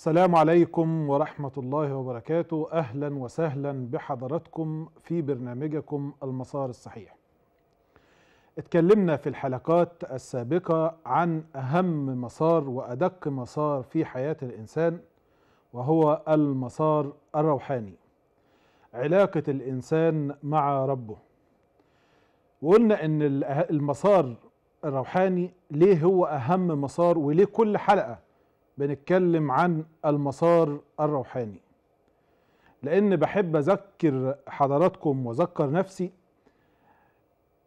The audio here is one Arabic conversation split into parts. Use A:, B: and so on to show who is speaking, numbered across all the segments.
A: السلام عليكم ورحمة الله وبركاته أهلا وسهلا بحضراتكم في برنامجكم المسار الصحيح اتكلمنا في الحلقات السابقة عن أهم مسار وأدق مسار في حياة الإنسان وهو المسار الروحاني علاقة الإنسان مع ربه وقلنا أن المسار الروحاني ليه هو أهم مسار وليه كل حلقة بنتكلم عن المسار الروحاني لان بحب اذكر حضراتكم واذكر نفسي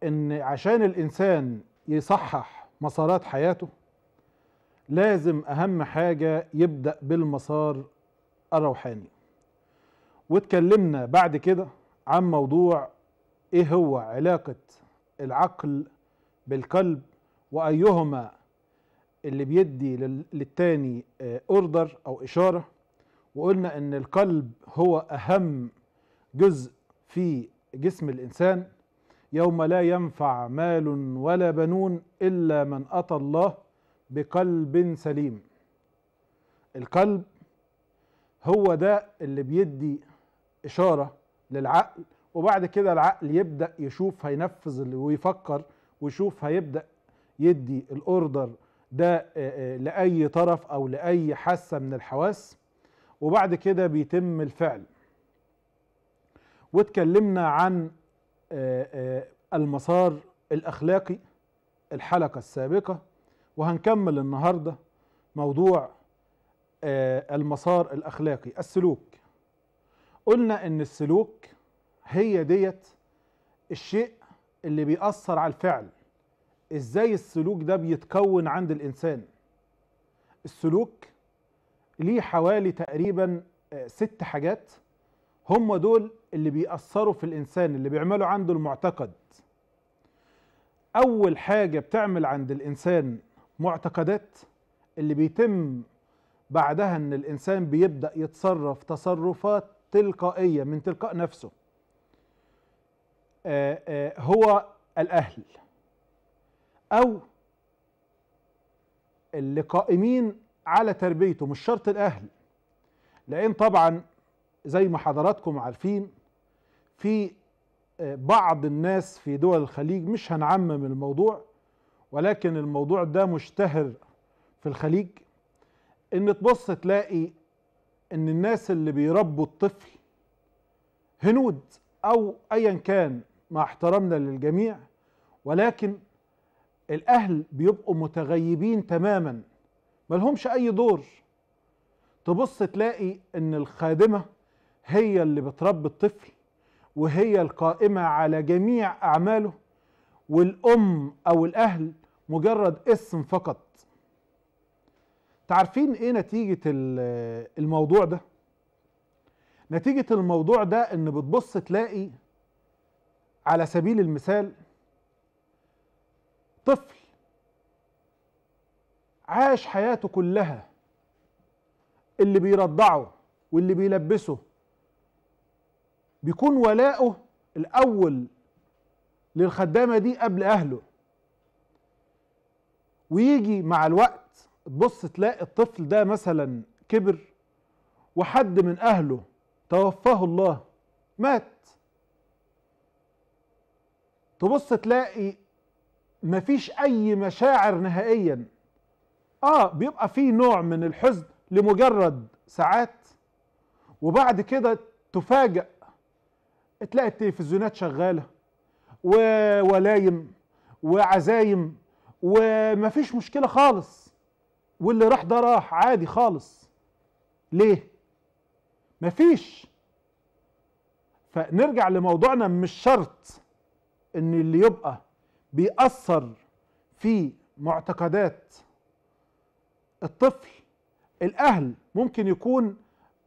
A: ان عشان الانسان يصحح مسارات حياته لازم اهم حاجه يبدا بالمسار الروحاني واتكلمنا بعد كده عن موضوع ايه هو علاقه العقل بالقلب وايهما اللي بيدي للتاني اوردر آه، او اشاره وقلنا ان القلب هو اهم جزء في جسم الانسان يوم لا ينفع مال ولا بنون الا من اتى الله بقلب سليم القلب هو ده اللي بيدي اشاره للعقل وبعد كده العقل يبدا يشوف هينفذ ويفكر ويشوف هيبدا يدي الاوردر ده آه، آه، لأي طرف أو لأي حاسة من الحواس وبعد كده بيتم الفعل واتكلمنا عن آه، المسار الأخلاقي الحلقة السابقة وهنكمل النهاردة موضوع المسار الأخلاقي السلوك قلنا إن السلوك هي ديت الشيء اللي بيأثر على الفعل ازاي السلوك ده بيتكون عند الانسان السلوك ليه حوالي تقريبا آه، ست حاجات هم دول اللي بيأثروا في الإنسان اللي بيعملوا عنده المعتقد أول حاجة بتعمل عند الإنسان معتقدات اللي بيتم بعدها أن الإنسان بيبدأ يتصرف تصرفات تلقائية من تلقاء نفسه آآ آه، آآ آه، هو الأهل او اللي قائمين على تربيته مش شرط الاهل لان طبعا زي ما حضراتكم عارفين في آه، بعض الناس في دول الخليج مش هنعمم الموضوع ولكن الموضوع ده مشتهر في الخليج ان تبص تلاقي ان الناس اللي بيربوا الطفل هنود او ايا كان مع احترامنا للجميع ولكن الاهل بيبقوا متغيبين تماما ملهمش اي دور تبص تلاقي ان الخادمه هي اللي بتربي الطفل وهي القائمه على جميع اعماله والام او الاهل مجرد اسم فقط تعرفين ايه نتيجه الموضوع ده نتيجه الموضوع ده ان بتبص تلاقي على سبيل المثال طفل عاش حياته كلها اللي بيرضعه واللي بيلبسه بيكون ولاؤه الاول للخدامه دي قبل اهله ويجي مع الوقت تبص تلاقي الطفل ده مثلا كبر وحد من اهله توفاه الله مات تبص تلاقي مفيش اي مشاعر نهائيا اه بيبقى في نوع من الحزن لمجرد ساعات وبعد كده تفاجأ تلاقي التلفزيونات شغالة وولايم وعزايم ومفيش مشكلة خالص واللي راح ده راح عادي خالص ليه؟ مفيش فنرجع لموضوعنا مش شرط ان اللي يبقى بيأثر في معتقدات الطفل الاهل ممكن يكون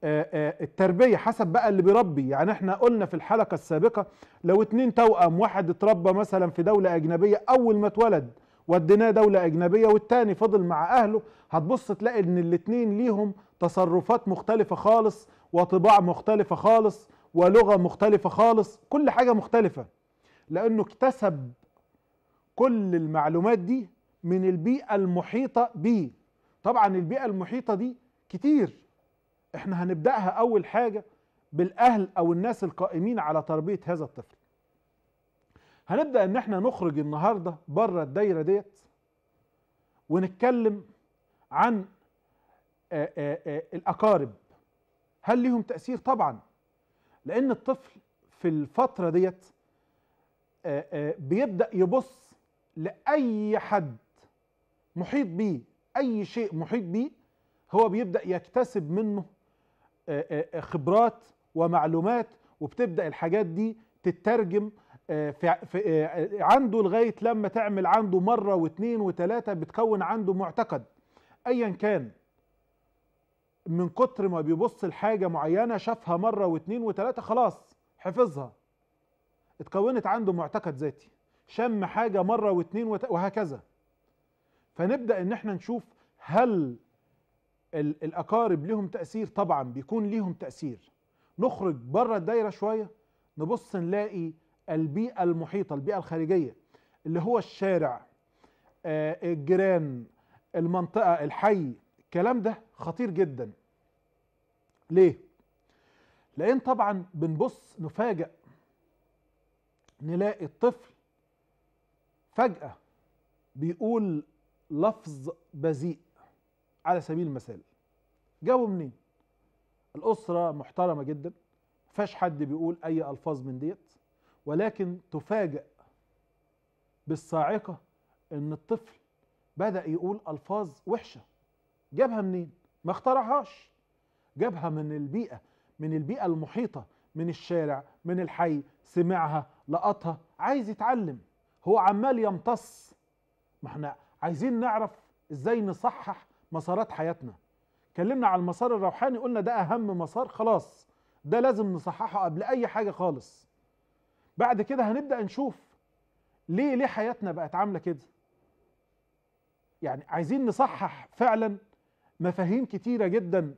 A: آه، آه، التربية حسب بقى اللي بيربي يعني احنا قلنا في الحلقة السابقة لو اتنين توأم واحد اتربى مثلا في دولة اجنبية اول ما اتولد وديناه دولة اجنبية والتاني فضل مع اهله هتبص تلاقي ان الاتنين ليهم تصرفات مختلفة خالص وطباع مختلفة خالص ولغة مختلفة خالص كل حاجة مختلفة لانه اكتسب كل المعلومات دي من البيئة المحيطة بيه طبعا البيئة المحيطة دي كتير احنا هنبدأها أول حاجة بالأهل أو الناس القائمين على تربية هذا الطفل هنبدأ ان احنا نخرج النهاردة بره الدايرة ديت ونتكلم عن آآ آه، آآ آه، آه، الأقارب هل ليهم تأثير طبعا لأن الطفل في الفترة ديت بيبدأ يبص لأي حد محيط بيه أي شيء محيط بيه هو بيبدأ يكتسب منه آه، آه، خبرات ومعلومات وبتبدأ الحاجات دي تترجم آه، عنده لغاية لما تعمل عنده مرة واثنين وثلاثة بتكون عنده معتقد أيا كان من كتر ما بيبص لحاجة معينة شافها مرة واثنين وثلاثة خلاص حفظها اتكونت عنده معتقد ذاتي شم حاجة مرة واتنين وهكذا فنبدأ ان احنا نشوف هل الاقارب لهم تأثير طبعا بيكون لهم تأثير نخرج بره الدايرة شوية نبص نلاقي البيئة المحيطة البيئة الخارجية اللي هو الشارع آه، الجيران المنطقة الحي الكلام ده خطير جدا ليه؟ لأن طبعا بنبص نفاجأ نلاقي الطفل فجأة بيقول لفظ بذيء على سبيل المثال جابوا منين؟ الأسرة محترمة جدا فاش حد بيقول أي ألفاظ من ديت ولكن تفاجأ بالصاعقة إن الطفل بدأ يقول ألفاظ وحشة جابها منين؟ ما اخترعهاش جابها من البيئة من البيئة المحيطة من الشارع من الحي سمعها لقطها عايز يتعلم هو عمال يمتص ما احنا عايزين نعرف ازاي نصحح مسارات حياتنا كلمنا على المسار الروحاني قلنا ده اهم مسار خلاص ده لازم نصححه قبل اي حاجه خالص بعد كده هنبدا نشوف ليه ليه حياتنا بقت عامله كده يعني عايزين نصحح فعلا مفاهيم كتيره جدا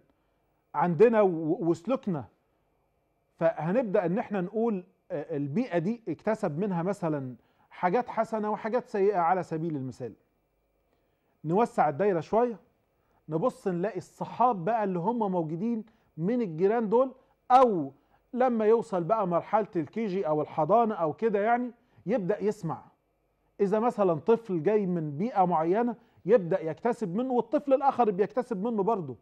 A: عندنا وسلوكنا فهنبدا ان احنا نقول آه، البيئه دي اكتسب منها مثلا حاجات حسنة وحاجات سيئة على سبيل المثال نوسع الدايرة شوية نبص نلاقي الصحاب بقى اللي هم موجودين من الجيران دول أو لما يوصل بقى مرحلة الكيجي أو الحضانة أو كده يعني يبدأ يسمع إذا مثلا طفل جاي من بيئة معينة يبدأ يكتسب منه والطفل الآخر بيكتسب منه برضه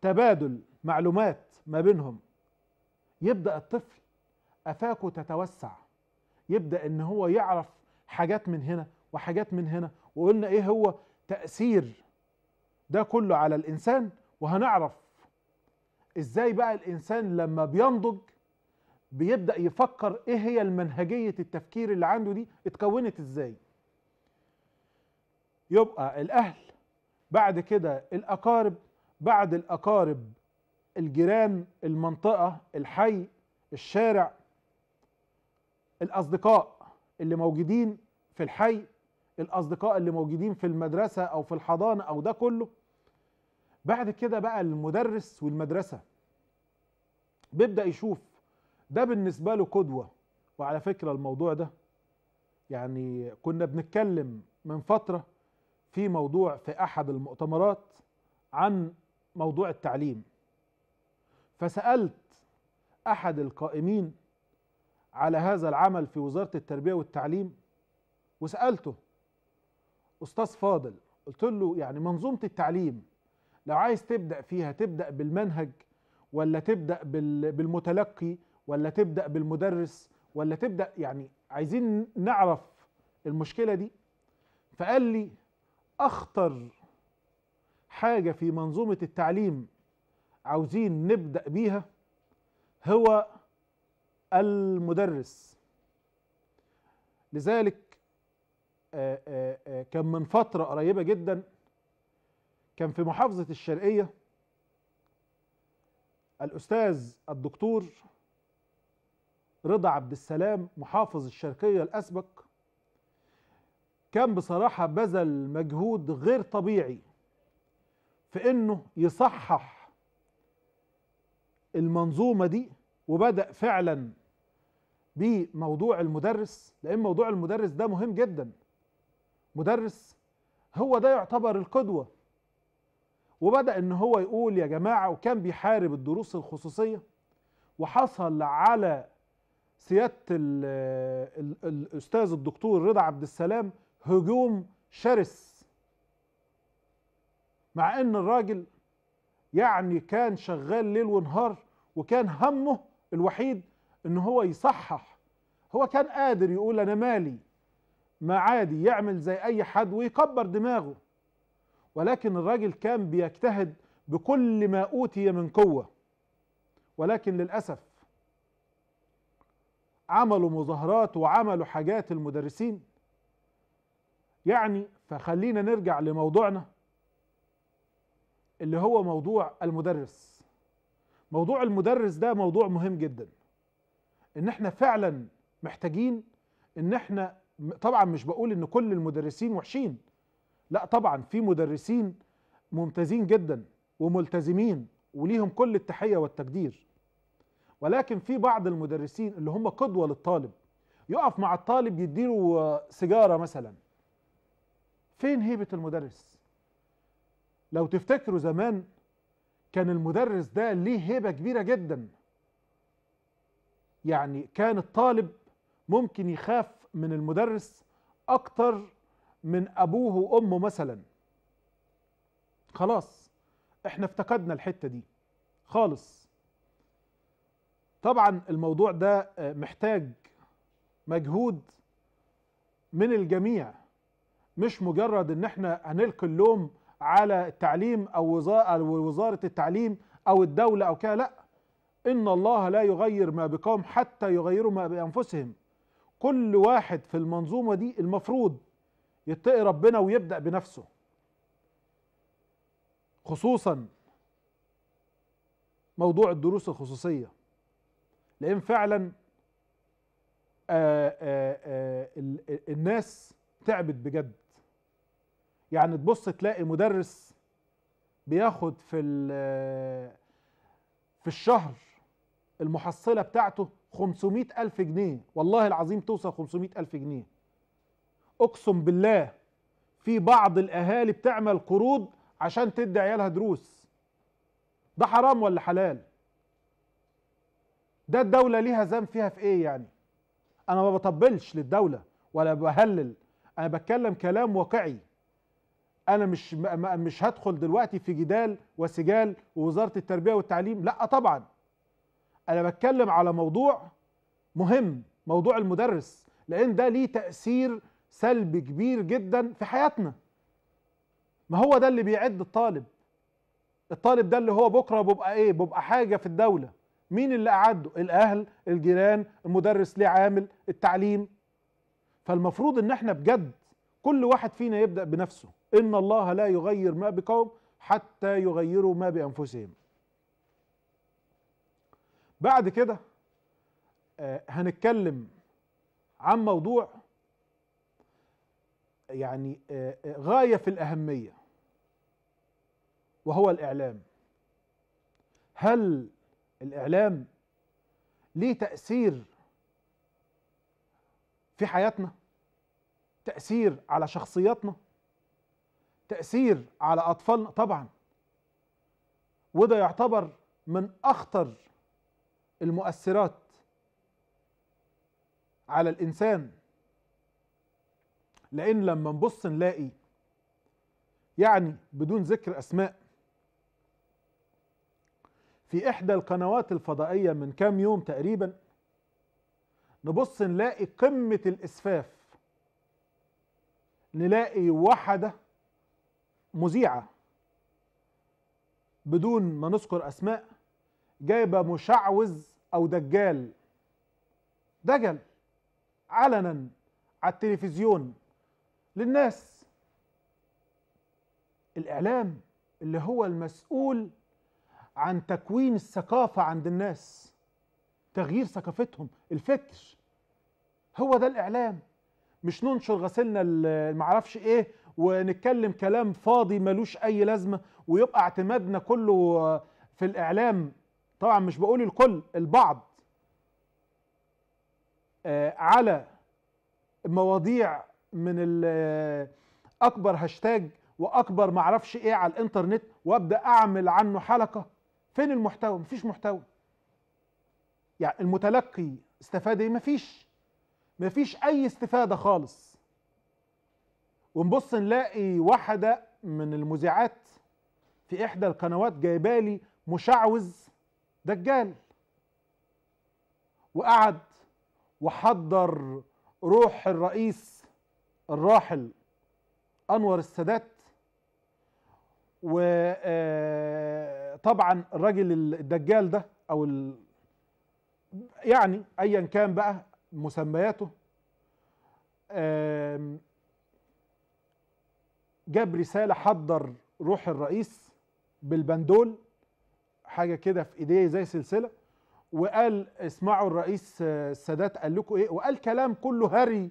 A: تبادل معلومات ما بينهم يبدأ الطفل أفاكه تتوسع يبدا ان هو يعرف حاجات من هنا وحاجات من هنا وقلنا ايه هو تاثير ده كله على الانسان وهنعرف ازاي بقى الانسان لما بينضج بيبدا يفكر ايه هي المنهجيه التفكير اللي عنده دي اتكونت ازاي يبقى الاهل بعد كده الاقارب بعد الاقارب الجيران المنطقه الحي الشارع الاصدقاء اللي موجودين في الحي الاصدقاء اللي موجودين في المدرسه او في الحضانه او ده كله بعد كده بقى المدرس والمدرسه بيبدا يشوف ده بالنسبه له قدوه وعلى فكره الموضوع ده يعني كنا بنتكلم من فتره في موضوع في احد المؤتمرات عن موضوع التعليم فسالت احد القائمين على هذا العمل في وزارة التربية والتعليم وسألته أستاذ فاضل قلت له يعني منظومة التعليم لو عايز تبدأ فيها تبدأ بالمنهج ولا تبدأ بالمتلقي ولا تبدأ بالمدرس ولا تبدأ يعني عايزين نعرف المشكلة دي فقال لي أخطر حاجة في منظومة التعليم عاوزين نبدأ بيها هو المدرس لذلك آه، آه، آه، كان من فترة قريبة جدا كان في محافظة الشرقية الأستاذ الدكتور رضا عبد السلام محافظ الشرقية الأسبق كان بصراحة بذل مجهود غير طبيعي في انه يصحح المنظومة دي وبدأ فعلا بموضوع المدرس لأن موضوع المدرس ده مهم جدا مدرس هو ده يعتبر القدوة وبدأ ان هو يقول يا جماعة وكان بيحارب الدروس الخصوصية وحصل على سيادة ال ال الأستاذ الدكتور رضا عبد السلام هجوم شرس مع ان الراجل يعني كان شغال ليل ونهار وكان همه الوحيد ان هو يصحح هو كان قادر يقول انا مالي ما عادي يعمل زي اي حد ويكبر دماغه ولكن الراجل كان بيجتهد بكل ما اوتي من قوه ولكن للاسف عملوا مظاهرات وعملوا حاجات المدرسين يعني فخلينا نرجع لموضوعنا اللي هو موضوع المدرس موضوع المدرس ده موضوع مهم جدا ان احنا فعلا محتاجين ان احنا طبعا مش بقول ان كل المدرسين وحشين لا طبعا في مدرسين ممتازين جدا وملتزمين وليهم كل التحية والتقدير ولكن في بعض المدرسين اللي هم قدوة للطالب يقف مع الطالب يديله سيجارة مثلا فين هيبة المدرس لو تفتكروا زمان كان المدرس ده ليه هيبة كبيرة جدا يعني كان الطالب ممكن يخاف من المدرس أكتر من أبوه وأمه مثلا خلاص احنا افتقدنا الحتة دي خالص طبعا الموضوع ده محتاج مجهود من الجميع مش مجرد ان احنا هنلقي اللوم على التعليم أو وزارة التعليم أو الدولة أو كده لا إن الله لا يغير ما بقوم حتى يغيروا ما بأنفسهم كل واحد في المنظومة دي المفروض يتقي ربنا ويبدأ بنفسه خصوصا موضوع الدروس الخصوصية لأن فعلا آآ آه، آآ آه، آه، الناس تعبت بجد يعني تبص تلاقي مدرس بياخد في في الشهر المحصلة بتاعته 500 ألف جنيه والله العظيم توصل 500 ألف جنيه أقسم بالله في بعض الأهالي بتعمل قروض عشان تدي عيالها دروس ده حرام ولا حلال ده الدولة ليها ذنب فيها في ايه يعني انا ما بطبلش للدولة ولا بهلل انا بتكلم كلام واقعي انا مش مش هدخل دلوقتي في جدال وسجال ووزاره التربيه والتعليم لا طبعا انا بتكلم على موضوع مهم موضوع المدرس لان ده ليه تاثير سلبي كبير جدا في حياتنا ما هو ده اللي بيعد الطالب الطالب ده اللي هو بكره بيبقى ايه بيبقى حاجه في الدوله مين اللي اعده الاهل الجيران المدرس ليه عامل التعليم فالمفروض ان احنا بجد كل واحد فينا يبدأ بنفسه إن الله لا يغير ما بقوم حتى يغيروا ما بأنفسهم بعد كده آه، هنتكلم عن موضوع يعني آه، آه، غاية في الأهمية وهو الإعلام هل الإعلام ليه تأثير في حياتنا تأثير على شخصياتنا تأثير على أطفالنا طبعا وده يعتبر من أخطر المؤثرات على الإنسان لأن لما نبص نلاقي يعني بدون ذكر أسماء في إحدى القنوات الفضائية من كام يوم تقريبا نبص نلاقي قمة الإسفاف نلاقي وحدة مذيعة بدون ما نذكر أسماء جايبة مشعوذ أو دجال دجل علنا على التلفزيون للناس الإعلام اللي هو المسؤول عن تكوين الثقافة عند الناس تغيير ثقافتهم الفكر هو ده الإعلام مش ننشر غسلنا المعرفش ايه ونتكلم كلام فاضي ملوش اي لازمه ويبقى اعتمادنا كله في الاعلام طبعا مش بقول الكل البعض آه، على مواضيع من اكبر هاشتاج واكبر معرفش ايه على الانترنت وابدا اعمل عنه حلقه فين المحتوى مفيش محتوى يعني المتلقي استفاد ايه مفيش مفيش اي استفاده خالص ونبص نلاقي واحده من المذيعات في احدى القنوات جايبالي مشعوذ دجال وقعد وحضر روح الرئيس الراحل انور السادات وطبعا آه، الراجل الدجال ده او ال... يعني ايا كان بقى مسمياته جاب رسالة حضر روح الرئيس بالبندول حاجة كده في ايديه زي سلسلة وقال اسمعوا الرئيس آه، السادات قال لكم ايه وقال كلام كله هري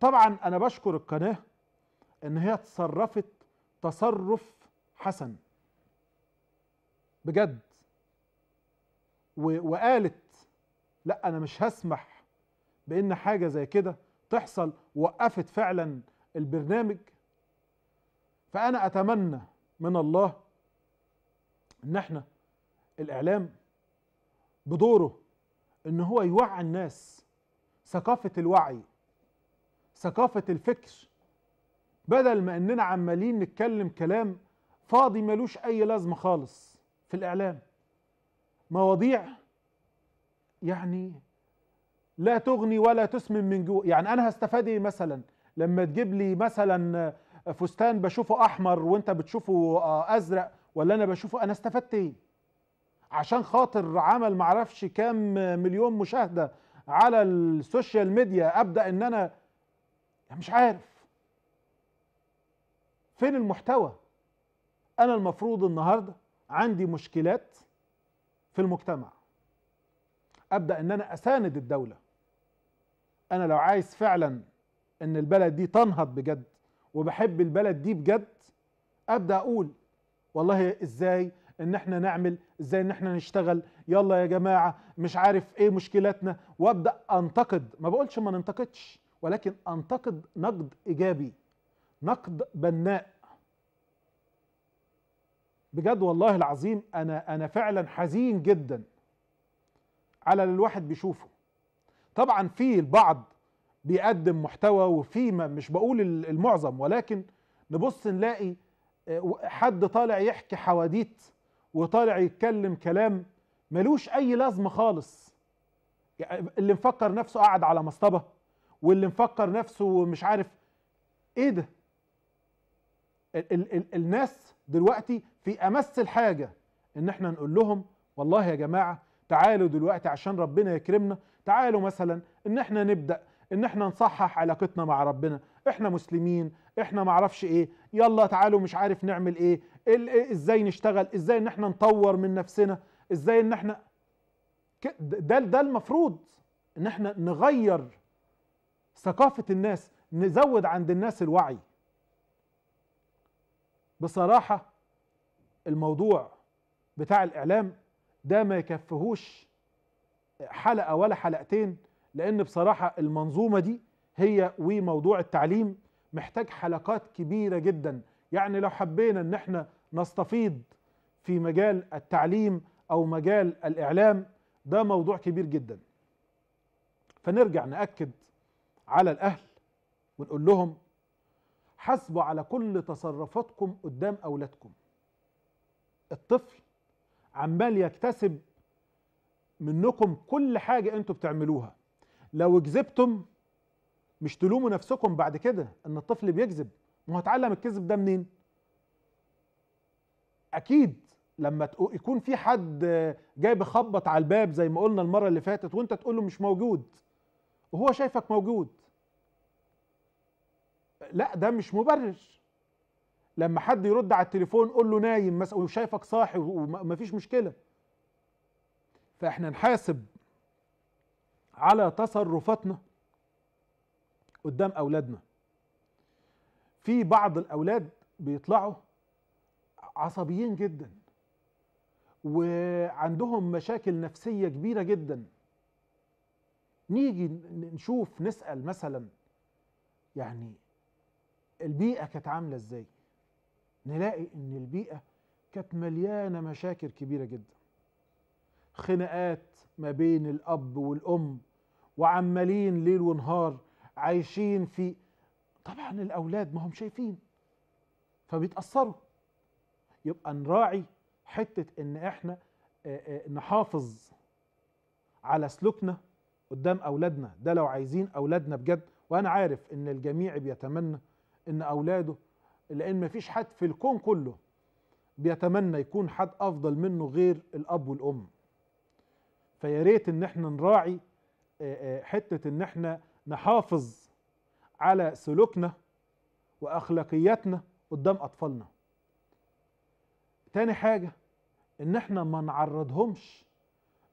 A: طبعا انا بشكر القناة ان هي تصرفت تصرف حسن بجد وقالت لا انا مش هسمح بان حاجه زي كده تحصل وقفت فعلا البرنامج فانا اتمنى من الله ان احنا الاعلام بدوره ان هو يوعي الناس ثقافه الوعي ثقافه الفكر بدل ما اننا عمالين نتكلم كلام فاضي ملوش اي لازمه خالص في الاعلام مواضيع يعني لا تغني ولا تسمن من جوع يعني انا هستفاد ايه مثلا لما تجيب لي مثلا فستان بشوفه احمر وانت بتشوفه آه، ازرق ولا انا بشوفه انا استفدت ايه عشان خاطر عمل معرفش كام مليون مشاهده على السوشيال ميديا ابدا ان انا يعني مش عارف فين المحتوى انا المفروض النهارده عندي مشكلات في المجتمع ابدا ان انا اساند الدوله انا لو عايز فعلا ان البلد دي تنهض بجد وبحب البلد دي بجد ابدا اقول والله ازاي ان احنا نعمل ازاي ان احنا نشتغل يلا يا جماعه مش عارف ايه مشكلاتنا وابدا انتقد ما بقولش ما ننتقدش ولكن انتقد نقد ايجابي نقد بناء بجد والله العظيم انا انا فعلا حزين جدا على اللي الواحد بيشوفه طبعا في البعض بيقدم محتوى وفي مش بقول المعظم ولكن نبص نلاقي آه، حد طالع يحكي حواديت وطالع يتكلم كلام ملوش اي لازمه خالص يعني اللي مفكر نفسه قاعد على مصطبه واللي مفكر نفسه مش عارف ايه ده ال ال ال الناس دلوقتي في امس الحاجه ان احنا نقول لهم والله يا جماعه تعالوا دلوقتي عشان ربنا يكرمنا تعالوا مثلا ان احنا نبدا ان احنا نصحح علاقتنا مع ربنا احنا مسلمين احنا معرفش ايه يلا تعالوا مش عارف نعمل ايه ازاي نشتغل ازاي ان احنا نطور من نفسنا ازاي ان احنا ده ده المفروض ان احنا نغير ثقافة الناس نزود عند الناس الوعي بصراحة الموضوع بتاع الاعلام ده ما يكفهوش حلقة ولا حلقتين لأن بصراحة المنظومة دي هي وموضوع التعليم محتاج حلقات كبيرة جدا يعني لو حبينا أن احنا نستفيض في مجال التعليم أو مجال الإعلام ده موضوع كبير جدا فنرجع نأكد على الأهل ونقول لهم حاسبوا على كل تصرفاتكم قدام أولادكم الطفل عمال يكتسب منكم كل حاجة انتوا بتعملوها لو كذبتم مش تلوموا نفسكم بعد كده ان الطفل بيكذب ما هو اتعلم الكذب ده منين اكيد لما يكون في حد جاي بخبط على الباب زي ما قلنا المره اللي فاتت وانت تقول له مش موجود وهو شايفك موجود لا ده مش مبرر لما حد يرد على التليفون قول له نايم مثلا وشايفك صاحي ومفيش مشكله فاحنا نحاسب على تصرفاتنا قدام اولادنا في بعض الاولاد بيطلعوا عصبيين جدا وعندهم مشاكل نفسيه كبيره جدا نيجي نشوف نسال مثلا يعني البيئه كانت عامله ازاي نلاقي ان البيئه كانت مليانه مشاكل كبيره جدا خناقات ما بين الاب والام وعمالين ليل ونهار عايشين في طبعا الاولاد ما هم شايفين فبيتاثروا يبقى نراعي حته ان احنا نحافظ على سلوكنا قدام اولادنا ده لو عايزين اولادنا بجد وانا عارف ان الجميع بيتمنى ان اولاده لان مفيش حد في الكون كله بيتمنى يكون حد افضل منه غير الاب والام فيا ريت ان احنا نراعي آه، آه، حته ان احنا نحافظ على سلوكنا واخلاقياتنا قدام اطفالنا تاني حاجه ان احنا ما نعرضهمش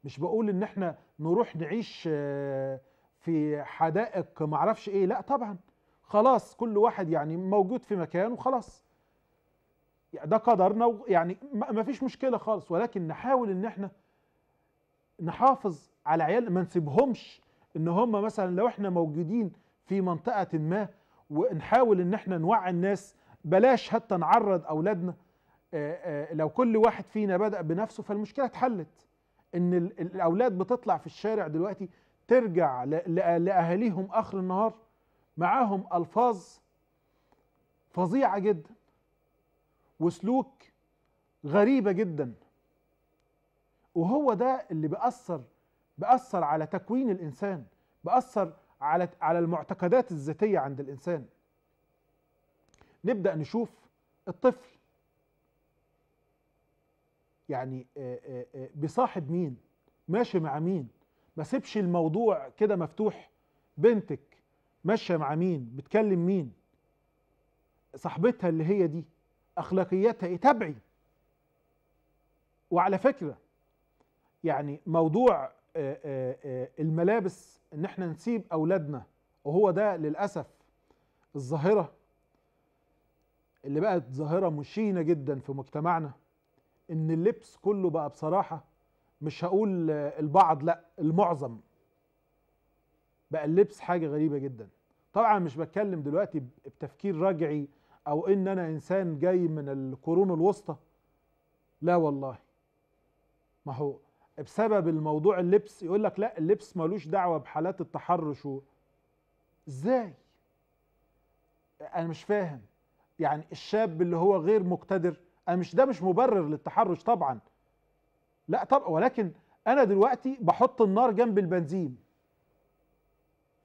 A: مش بقول ان احنا نروح نعيش آه، في حدائق معرفش ايه لا طبعا خلاص كل واحد يعني موجود في مكان وخلاص يعني ده قدرنا يعني ما فيش مشكله خالص ولكن نحاول ان احنا نحافظ على عيالنا ما نسيبهمش ان هم مثلا لو احنا موجودين في منطقه ما ونحاول ان احنا نوعي الناس بلاش حتى نعرض اولادنا آه، آه، لو كل واحد فينا بدا بنفسه فالمشكله اتحلت ان الاولاد بتطلع في الشارع دلوقتي ترجع لاهاليهم اخر النهار معاهم الفاظ فظيعه جدا وسلوك غريبه جدا وهو ده اللي بيأثر بيأثر على تكوين الإنسان بيأثر على على المعتقدات الذاتية عند الإنسان نبدأ نشوف الطفل يعني آه، آه، آه، بصاحب مين ماشي مع مين ما سيبش الموضوع كده مفتوح بنتك ماشية مع مين بتكلم مين صاحبتها اللي هي دي أخلاقياتها ايه تابعي وعلى فكرة يعني موضوع آه، آه، آه، الملابس ان احنا نسيب اولادنا وهو ده للاسف الظاهره اللي بقت ظاهره مشينه جدا في مجتمعنا ان اللبس كله بقى بصراحه مش هقول البعض لا المعظم بقى اللبس حاجه غريبه جدا طبعا مش بتكلم دلوقتي بتفكير رجعي او ان انا انسان جاي من القرون الوسطى لا والله ما هو بسبب الموضوع اللبس يقول لك لا اللبس ملوش دعوه بحالات التحرش و... ازاي انا مش فاهم يعني الشاب اللي هو غير مقتدر انا مش ده مش مبرر للتحرش طبعا لا طبعا ولكن انا دلوقتي بحط النار جنب البنزين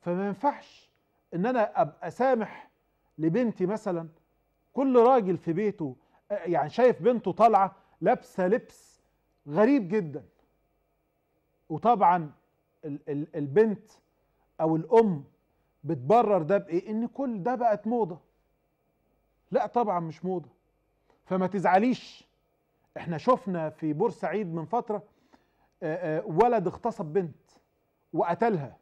A: فما ينفعش ان انا ابقى سامح لبنتي مثلا كل راجل في بيته يعني شايف بنته طالعه لابسه لبس غريب جدا وطبعا البنت او الام بتبرر ده بايه ان كل ده بقت موضه لا طبعا مش موضه فما تزعليش احنا شفنا في بورسعيد من فتره ولد اغتصب بنت وقتلها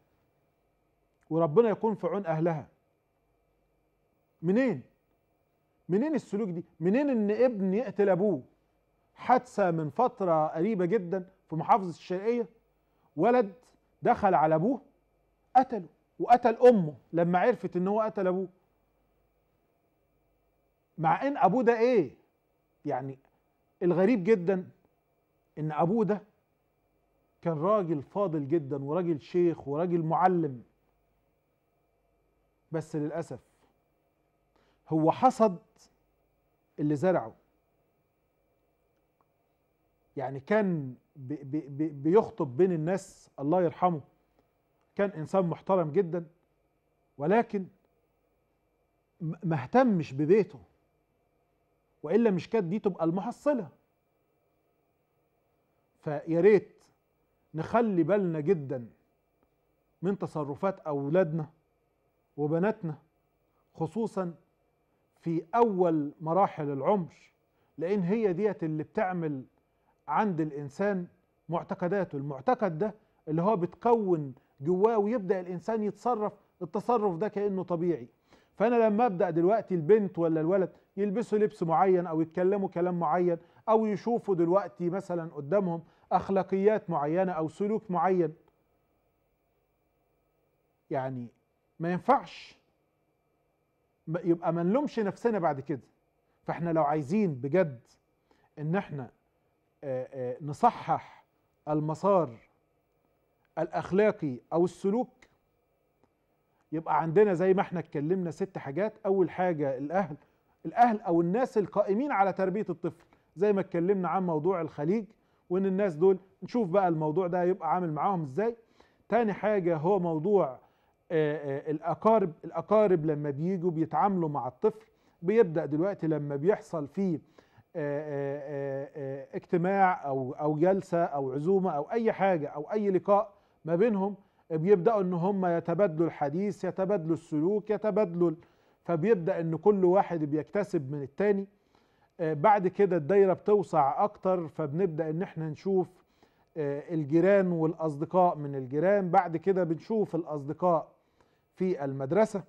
A: وربنا يكون في عون اهلها منين منين السلوك دي منين ان ابن يقتل ابوه حادثه من فتره قريبه جدا في محافظه الشرقيه ولد دخل على ابوه قتله وقتل امه لما عرفت ان هو قتل ابوه مع ان ابوه ده ايه يعني الغريب جدا ان ابوه ده كان راجل فاضل جدا وراجل شيخ وراجل معلم بس للاسف هو حصد اللي زرعه يعني كان بي بي بيخطب بين الناس الله يرحمه كان انسان محترم جدا ولكن ما اهتمش ببيته والا مش كانت دي تبقى المحصله فيا ريت نخلي بالنا جدا من تصرفات اولادنا وبناتنا خصوصا في اول مراحل العمر لان هي ديت اللي بتعمل عند الإنسان معتقداته المعتقد ده اللي هو بتكون جواه ويبدأ الإنسان يتصرف التصرف ده كأنه طبيعي فأنا لما أبدأ دلوقتي البنت ولا الولد يلبسوا لبس معين أو يتكلموا كلام معين أو يشوفوا دلوقتي مثلا قدامهم أخلاقيات معينة أو سلوك معين يعني ما ينفعش يبقى ما نلومش نفسنا بعد كده فاحنا لو عايزين بجد ان احنا آه، آه، نصحح المسار الاخلاقي او السلوك يبقى عندنا زي ما احنا اتكلمنا ست حاجات اول حاجه الاهل الاهل او الناس القائمين على تربيه الطفل زي ما اتكلمنا عن موضوع الخليج وان الناس دول نشوف بقى الموضوع ده يبقى عامل معاهم ازاي تاني حاجه هو موضوع آه، الاقارب الاقارب لما بييجوا بيتعاملوا مع الطفل بيبدا دلوقتي لما بيحصل فيه آه، آه، آه، اجتماع او او جلسه او عزومه او اي حاجه او اي لقاء ما بينهم بيبداوا ان هم يتبادلوا الحديث يتبادلوا السلوك يتبادلوا فبيبدا ان كل واحد بيكتسب من الثاني بعد كده الدايره بتوسع اكتر فبنبدا ان احنا نشوف الجيران والاصدقاء من الجيران بعد كده بنشوف الاصدقاء في المدرسه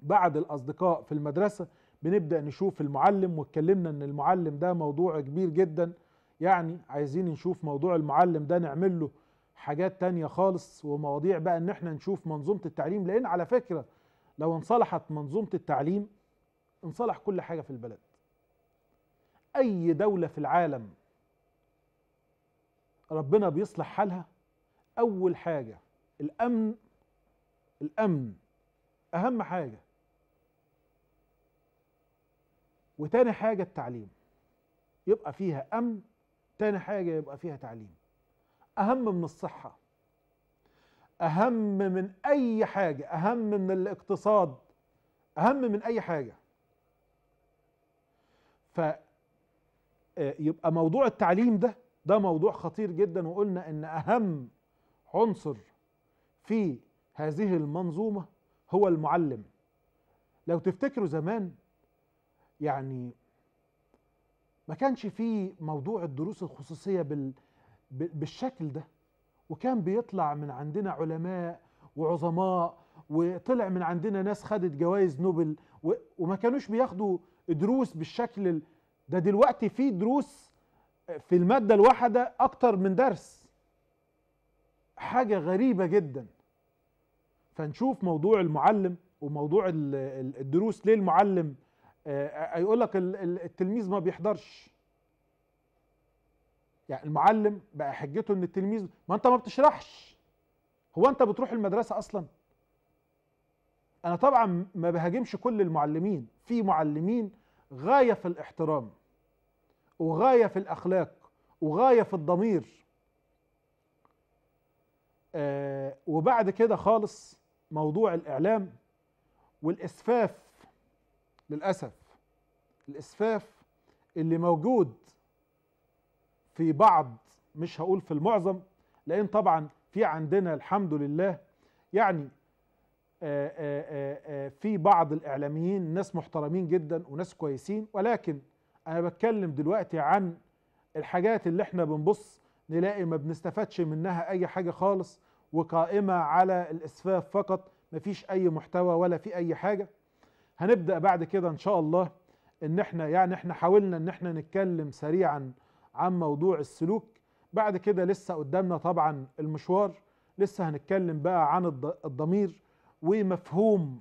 A: بعد الاصدقاء في المدرسه بنبدأ نشوف المعلم واتكلمنا ان المعلم ده موضوع كبير جدا يعني عايزين نشوف موضوع المعلم ده نعمل له حاجات تانية خالص ومواضيع بقى ان احنا نشوف منظومة التعليم لان على فكرة لو انصلحت منظومة التعليم انصلح كل حاجة في البلد اي دولة في العالم ربنا بيصلح حالها اول حاجة الامن الامن اهم حاجة وتاني حاجة التعليم يبقى فيها أمن تاني حاجة يبقى فيها تعليم أهم من الصحة أهم من أي حاجة أهم من الاقتصاد أهم من أي حاجة فيبقى آه، موضوع التعليم ده ده موضوع خطير جدا وقلنا ان اهم عنصر في هذه المنظومه هو المعلم لو تفتكروا زمان يعني ما كانش فيه موضوع الدروس الخصوصيه بال بالشكل ده وكان بيطلع من عندنا علماء وعظماء وطلع من عندنا ناس خدت جوائز نوبل وما كانوش بياخدوا دروس بالشكل ده دلوقتي في دروس في الماده الواحده اكتر من درس حاجه غريبه جدا فنشوف موضوع المعلم وموضوع الدروس ليه المعلم هيقول آه، لك التلميذ ما بيحضرش يعني المعلم بقى حجته ان التلميذ ما انت ما بتشرحش هو انت بتروح المدرسه اصلا انا طبعا ما بهاجمش كل المعلمين في معلمين غايه في الاحترام وغايه في الاخلاق وغايه في الضمير آه وبعد كده خالص موضوع الاعلام والاسفاف للأسف الإسفاف اللي موجود في بعض مش هقول في المعظم لأن طبعا في عندنا الحمد لله يعني آآ آآ في بعض الإعلاميين ناس محترمين جدا وناس كويسين ولكن أنا بتكلم دلوقتي عن الحاجات اللي احنا بنبص نلاقي ما بنستفادش منها أي حاجة خالص وقائمة على الإسفاف فقط مفيش أي محتوى ولا في أي حاجة هنبدا بعد كده ان شاء الله ان احنا يعني احنا حاولنا ان احنا نتكلم سريعا عن موضوع السلوك بعد كده لسه قدامنا طبعا المشوار لسه هنتكلم بقى عن الضمير ومفهوم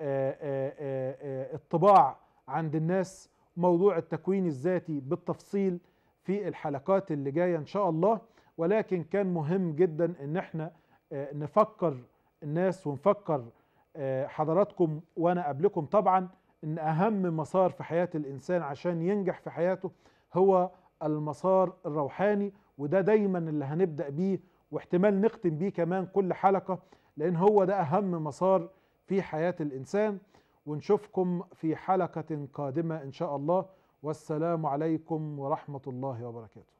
A: آه، آه، آه، الطباع عند الناس موضوع التكوين الذاتي بالتفصيل في الحلقات اللي جاية ان شاء الله ولكن كان مهم جدا ان احنا نفكر الناس ونفكر آه، حضراتكم وانا قبلكم طبعا ان اهم مسار في حياه الانسان عشان ينجح في حياته هو المسار الروحاني وده دايما اللي هنبدا بيه واحتمال نختم بيه كمان كل حلقه لان هو ده اهم مسار في حياه الانسان ونشوفكم في حلقه قادمه ان شاء الله والسلام عليكم ورحمه الله وبركاته